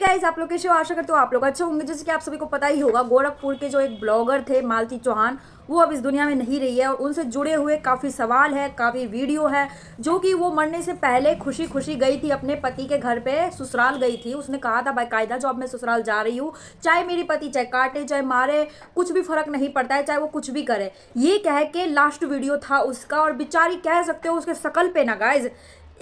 guys आप लोग के शो आशा करते हो आप लोग अच्छे होंगे जैसे कि आप सभी को पता ही होगा गोरखपुर के जो एक ब्लॉगर थे मालती चौहान वो अब इस दुनिया में नहीं रही है और उनसे जुड़े हुए काफ़ी सवाल है काफ़ी वीडियो है जो कि वो मरने से पहले खुशी खुशी गई थी अपने पति के घर पे ससुराल गई थी उसने कहा था बाकायदा जो अब मैं ससुराल जा रही हूँ चाहे मेरी पति चाहे काटे चाहे मारे कुछ भी फ़र्क नहीं पड़ता है चाहे वो कुछ भी करे ये कह के लास्ट वीडियो था उसका और बेचारी कह सकते हो उसके शकल पे ना गाइज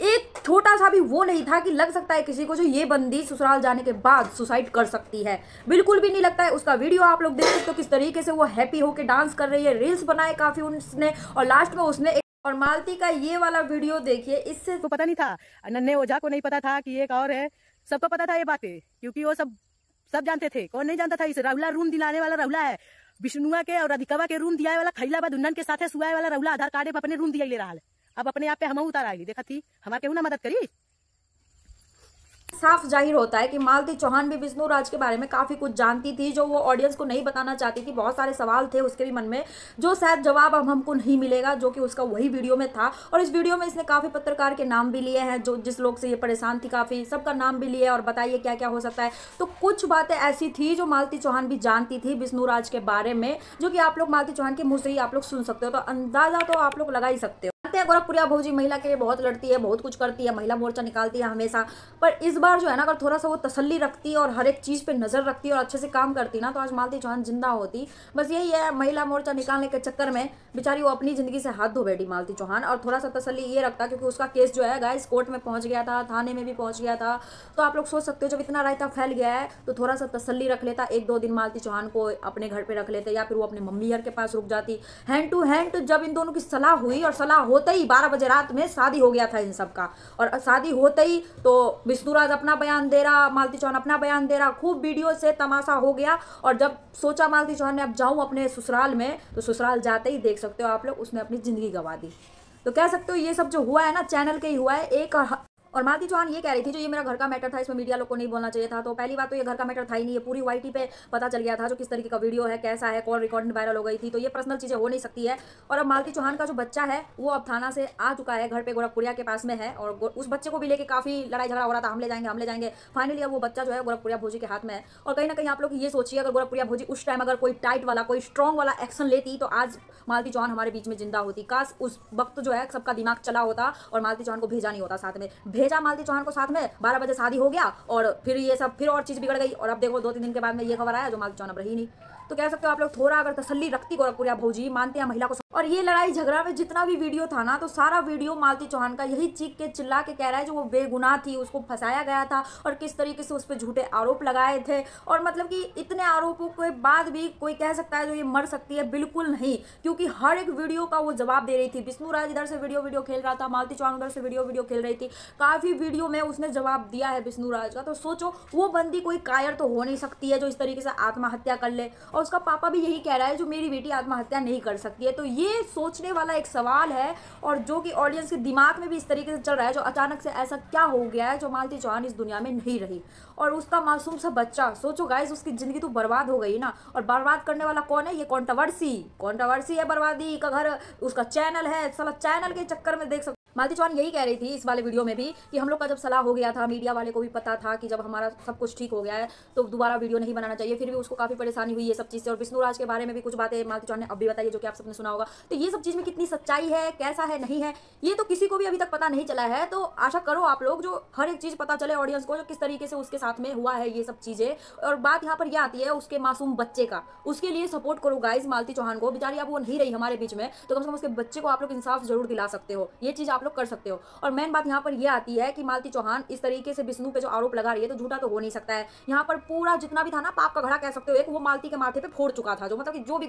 एक छोटा सा भी वो नहीं था कि लग सकता है किसी को जो ये बंदी ससुराल जाने के बाद सुसाइड कर सकती है बिल्कुल भी नहीं लगता है उसका वीडियो आप लोग देख सकते हो किस तरीके से वो हैप्पी होकर डांस कर रही है रील्स बनाए काफ़ी उसने और लास्ट में उसने और मालती का ये वाला वीडियो देखिए इससे तो पता नहीं था नन्हे ओझा को नहीं पता था कि एक और है सबको पता था ये बातें क्योंकि वो सब सब जानते थे कौन नहीं जानता था इसे राहुला रूम दिलाने वाला राहुला है विष्णुआ के और अधिकवा के रूम दिया वाला खैला बादन के साथ सुहाय वाला राहुला आधार कार्ड अपने रूम दिया ले रहा है अब अपने आप पे हम उतार आएगी देखा थी हमारे क्यों ना मदद करी साफ जाहिर होता है कि मालती चौहान भी विष्णु राज के बारे में काफ़ी कुछ जानती थी जो वो ऑडियंस को नहीं बताना चाहती थी बहुत सारे सवाल थे उसके भी मन में जो शायद जवाब अब हमको नहीं मिलेगा जो कि उसका वही वीडियो में था और इस वीडियो में इसने काफ़ी पत्रकार के नाम भी लिए हैं जो जिस लोग से ये परेशान थी काफ़ी सबका नाम भी लिए और बताइए क्या क्या हो सकता है तो कुछ बातें ऐसी थी जो मालती चौहान भी जानती थी विष्णु राज के बारे में जो कि आप लोग मालती चौहान के मुँह से ही आप लोग सुन सकते हो तो अंदाज़ा तो आप लोग लगा ही सकते हो हैं गोरखपुरिया भाजी महिला के लिए बहुत लड़ती है बहुत कुछ करती है महिला मोर्चा निकालती है हमेशा पर इस बार जो है ना अगर थोड़ा सा वो तसल्ली रखती और हर एक चीज़ पर नज़र रखती और अच्छे से काम करती ना तो आज मालती चौहान जिंदा होती बस यही है महिला मोर्चा निकालने के चक्कर में बेचारी वो अपनी ज़िंदगी से हाथ धो बैठी मालती चौहान और थोड़ा सा तसली ये रखता क्योंकि उसका केस जो है गाइस कोर्ट में पहुँच गया था थाने में भी पहुँच गया था तो आप लोग सोच सकते हो जब इतना रायता फैल गया है तो थोड़ा सा तसली रख लेता एक दो दिन मालती चौहान को अपने घर पर रख लेते या फिर वो अपने मम्मी घर के पास रुक जाती हैंड टू हैंड जब इन दोनों की सलाह हुई और सलाह हो होते ही बारह बजे रात में शादी हो गया था इन सब का और शादी होते ही तो विष्णुराज अपना बयान दे रहा मालती चौहान अपना बयान दे रहा खूब वीडियो से तमाशा हो गया और जब सोचा मालती चौहान ने अब जाऊँ अपने ससुराल में तो ससुराल जाते ही देख सकते हो आप लोग उसने अपनी ज़िंदगी गंवा दी तो कह सकते हो ये सब जो हुआ है ना चैनल के ही हुआ है एक और मालती चौहान ये कह रही थी जो ये मेरा घर का मैटर था इसमें मीडिया लोग को नहीं बोलना चाहिए था तो पहली बात तो ये घर का मैटर था ही नहीं ये पूरी टी पे पता चल गया था जो किस तरीके का वीडियो है कैसा है कॉल रिकॉर्डिंग वायरल हो गई थी तो ये पर्सनल चीज़ें हो नहीं सकती है और अब मालती चौहान का जो बच्चा है वो अब थाना से आ चुका है घर पर गोरखपुरिया के पास में है और उस बच्चे को भी लेकर काफ़ी लड़ाई झगड़ा हो रहा था हम ले जाएंगे हम ले जाएंगे फाइनली अब वो बच्चा जो है गोरखपुरिया भोजी के हाथ में है और कहीं ना कहीं आप लोग ये सोचिए अगर गोरखपुरिया भोजी उस टाइम अगर कोई टाइट वाला कोई स्ट्रॉन्ग वाला एक्शन लेती तो आज मालती चौहान हमारे बीच में जिंदा होती काश उस वक्त जो है सबका दिमाग चला होता और मालती चौहान को भेजा नहीं होता साथ में भेजा मालती चौहान को साथ में बारह बजे शादी हो गया और फिर ये सब फिर और चीज़ बिगड़ गई और अब देखो दो तीन दिन के बाद में ये खबर आया जो मालती चौहान अब रही नहीं तो कह सकते हो आप लोग थोड़ा अगर तसली रखती गोरखपुरिया भाजी मानते हैं महिला को और ये लड़ाई झगड़ा में जितना भी वीडियो था ना तो सारा वीडियो मालती चौहान का यही चीख के चिल्ला के कह रहा है जो वो बेगुनाह थी उसको फंसाया गया था और किस तरीके से उस पर झूठे आरोप लगाए थे और मतलब कि इतने आरोपों के बाद भी कोई कह सकता है जो ये मर सकती है बिल्कुल नहीं क्योंकि हर एक वीडियो का वो जवाब दे रही थी विष्णु राज इधर से वीडियो वीडियो खेल रहा था मालती चौहान उधर से वीडियो वीडियो खेल रही थी काफ़ी वीडियो में उसने जवाब दिया है विष्णु राज का तो सोचो वो बंदी कोई कायर तो हो नहीं सकती है जो इस तरीके से आत्महत्या कर ले और उसका पापा भी यही कह रहा है जो मेरी बेटी आत्महत्या नहीं कर सकती है तो ये सोचने वाला एक सवाल है और जो कि ऑडियंस के दिमाग में भी इस तरीके से चल रहा है जो अचानक से ऐसा क्या हो गया है जो मालती चौहान इस दुनिया में नहीं रही और उसका मासूम सा बच्चा सोचो गाइज उसकी ज़िंदगी तो बर्बाद हो गई ना और बर्बाद करने वाला कौन है ये कॉन्ट्रावर्सी कॉन्ट्रावर्सी है बर्बादी का घर उसका चैनल है सला चैनल के चक्कर में देख सकते मालती चौहान यही कह रही थी इस वाले वीडियो में भी कि हम लोग का जब सलाह हो गया था मीडिया वाले को भी पता था कि जब हमारा सब कुछ ठीक हो गया है तो दोबारा वीडियो नहीं बनाना चाहिए फिर भी उसको काफ़ी परेशानी हुई है सब चीज़ से और विष्णु राज के बारे में भी कुछ बातें मालती चौहान ने अब भी बताई जो कि आप सबने सुना होगा तो ये सब चीज़ में कितनी सच्चाई है कैसा है नहीं है ये तो किसी को भी अभी तक पता नहीं चला है तो आशा करो आप लोग जो हर एक चीज़ पता चले ऑडियंस को जो किस तरीके से उसके साथ में हुआ है ये सब चीज़ें और बात यहाँ पर यह आती है उसके मासूम बच्चे का उसके लिए सपोर्ट करो गाइज मालती चौहान को बेचारी आप वो नहीं रही हमारे बीच में तो कम से कम उसके बच्चे को आप लोग इंसाफ जरूर दिला सकते हो ये चीज़ आप लोग कर सकते हो और मेन बात यहाँ पर यह आती है कि मालती चौहान इस तरीके से विष्णु पे जो आरोप लगा रही है तो झूठा तो हो नहीं सकता है यहाँ पर पूरा जितना भी था ना पाप का घड़ा कह सकते हो एक वो मालती के माथे पे फोड़ चुका था जो मतलब कि जो भी